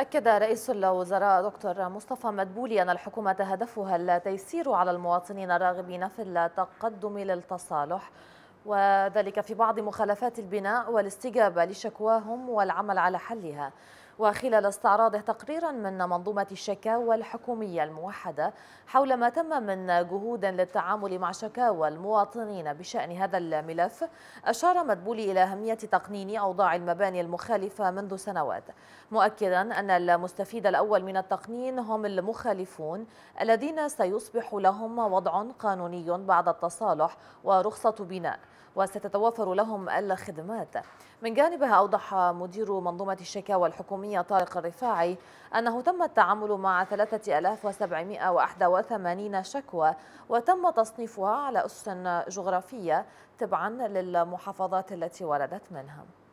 أكد رئيس الوزراء دكتور مصطفى مدبولي أن الحكومة هدفها التيسير على المواطنين الراغبين في التقدم للتصالح وذلك في بعض مخالفات البناء والاستجابة لشكواهم والعمل على حلها وخلال استعراضه تقريرا من منظومة الشكاوى الحكومية الموحدة حول ما تم من جهود للتعامل مع شكاوى المواطنين بشأن هذا الملف أشار مدبولي إلى أهمية تقنين أوضاع المباني المخالفة منذ سنوات مؤكدا أن المستفيد الأول من التقنين هم المخالفون الذين سيصبح لهم وضع قانوني بعد التصالح ورخصة بناء وستتوفر لهم الخدمات من جانبها أوضح مدير منظومة الشكاوى الحكومية الإعلامية طارق الرفاعي أنه تم التعامل مع 3781 شكوى وتم تصنيفها على أسس جغرافية تبعا للمحافظات التي وردت منها